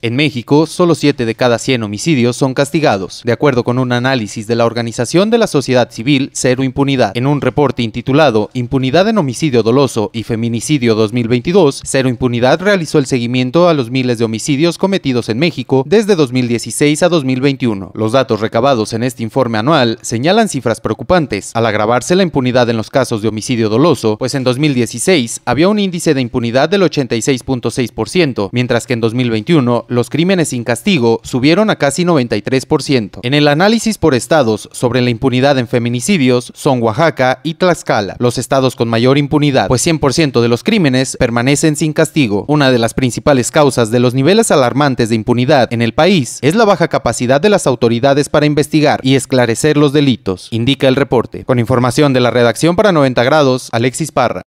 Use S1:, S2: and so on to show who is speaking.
S1: En México, solo 7 de cada 100 homicidios son castigados, de acuerdo con un análisis de la organización de la sociedad civil Cero Impunidad. En un reporte intitulado Impunidad en Homicidio Doloso y Feminicidio 2022, Cero Impunidad realizó el seguimiento a los miles de homicidios cometidos en México desde 2016 a 2021. Los datos recabados en este informe anual señalan cifras preocupantes, al agravarse la impunidad en los casos de homicidio doloso, pues en 2016 había un índice de impunidad del 86.6%, mientras que en 2021 los crímenes sin castigo subieron a casi 93%. En el análisis por estados sobre la impunidad en feminicidios son Oaxaca y Tlaxcala, los estados con mayor impunidad, pues 100% de los crímenes permanecen sin castigo. Una de las principales causas de los niveles alarmantes de impunidad en el país es la baja capacidad de las autoridades para investigar y esclarecer los delitos, indica el reporte. Con información de la redacción para 90 grados, Alexis Parra.